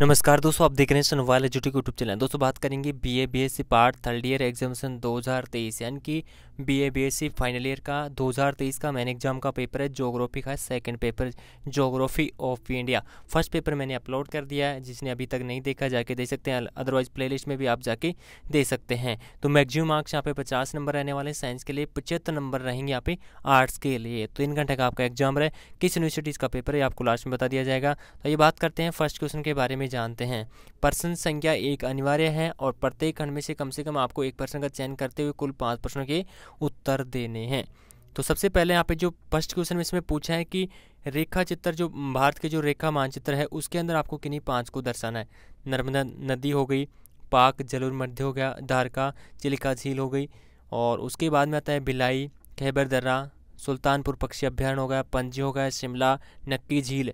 नमस्कार दोस्तों आप देख रहे हैं सनवाल एजुटी यूट्यूब चैनल दोस्तों बात करेंगे BA BSc part third year examination 2023 यानी कि बीए बीएससी फाइनल ईयर का 2023 का मैन एग्जाम का पेपर है जोग्राफी का second paper geography of India first paper मैंने अपलोड कर दिया है जिसने अभी तक नहीं देखा जाके दे सकते हैं अदरवाइज प्ले में भी आप जाके दे सकते हैं तो मैगजिम मार्क्स यहाँ पे पचास नंबर रहने वाले साइंस के लिए पचहत्तर नंबर रहेंगे यहाँ पे आर्ट्स के लिए तीन तो घंटे का आपका एग्जाम रहे किस यूनिवर्सिटीज़ का पेपर है आपको लास्ट में बता दिया जाएगा तो ये बात करते हैं फर्स्ट क्वेश्चन के बारे में में जानते हैं प्रश्न संख्या एक अनिवार्य है और प्रत्येक खंड में से कम से कम आपको एक प्रश्न का चयन करते हुए कुल पाँच प्रश्नों के उत्तर देने हैं तो सबसे पहले यहाँ पे जो फर्स्ट क्वेश्चन में इसमें पूछा है कि रेखा चित्र जो भारत के जो रेखा मानचित्र है उसके अंदर आपको किन्हीं पाँच को दर्शाना है नर्मदा नदी हो गई पाक जलुर मध्य हो गया धारका चिलिका झील हो गई और उसके बाद में आता है बिलाई खैबर दर्रा सुल्तानपुर पक्षी अभ्यारण हो गया पंजी हो गया शिमला नक्की झील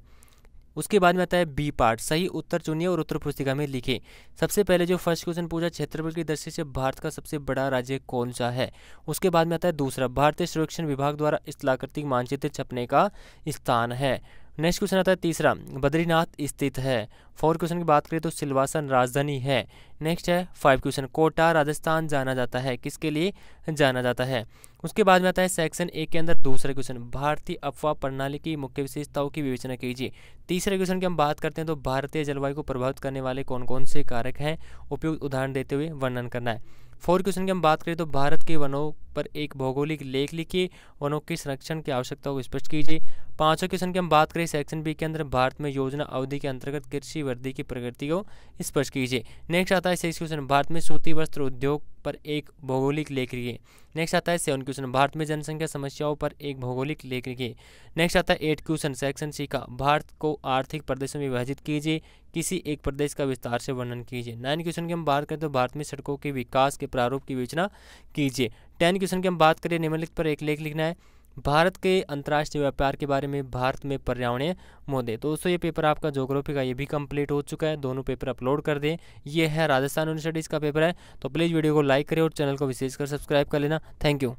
उसके बाद में आता है बी पार्ट सही उत्तर चुनिए और उत्तर पुस्तिका में लिखें सबसे पहले जो फर्स्ट क्वेश्चन पूछा क्षेत्रफल की दृष्टि से भारत का सबसे बड़ा राज्य कौन सा है उसके बाद में आता है दूसरा भारतीय सर्वेक्षण विभाग द्वारा स्थलाकृतिक मानचित्र छपने का स्थान है नेक्स्ट क्वेश्चन आता है तीसरा बद्रीनाथ स्थित है फोर्थ क्वेश्चन की बात करें तो सिलवासन राजधानी है नेक्स्ट है फाइव क्वेश्चन कोटा राजस्थान जाना जाता है किसके लिए जाना जाता है उसके बाद में आता है सेक्शन ए के अंदर दूसरा क्वेश्चन भारतीय अफवाह प्रणाली की मुख्य विशेषताओं की विवेचना कीजिए तीसरे क्वेश्चन की हम बात करते हैं तो भारतीय जलवायु को प्रभावित करने वाले कौन कौन से कारक हैं उपयुक्त उदाहरण देते हुए वर्णन करना है फोर क्वेश्चन की हम बात करें तो भारत के वनों पर एक भौगोलिक लेख लिखिए वनों के संरक्षण की आवश्यकता को स्पष्ट कीजिए पांचवा क्वेश्चन की हम बात करें सेक्शन बी के अंदर भारत में योजना अवधि के अंतर्गत कृषि वृद्धि की प्रगति को स्पष्ट कीजिए नेक्स्ट आता है सिक्स क्वेश्चन भारत में सूती वस्त्र उद्योग पर एक भौगोलिक लेख लिखिए नेक्स्ट आता है सेवन क्वेश्चन भारत में जनसंख्या समस्याओं पर एक भौगोलिक लेख लिखिए नेक्स्ट आता है एट क्वेश्चन सेक्शन सी का भारत को आर्थिक प्रदेशों में विभाजित कीजिए किसी एक प्रदेश का विस्तार से वर्णन कीजिए नाइन क्वेश्चन की हम बात करें तो भारत में सड़कों के विकास के प्रारूप की विवेचना कीजिए टेन क्वेश्चन की हम बात करें निम्नलिखित पर एक लेख लिखना है भारत के अंतर्राष्ट्रीय व्यापार के बारे में भारत में पर्यावरणीय मुद्दे तो दोस्तों ये पेपर आपका जोग्राफी का ये भी कंप्लीट हो चुका है दोनों पेपर अपलोड कर दें ये है राजस्थान यूनिवर्सिटीज़ का पेपर है तो प्लीज़ वीडियो को लाइक करें और चैनल को विशेषकर सब्सक्राइब कर लेना थैंक यू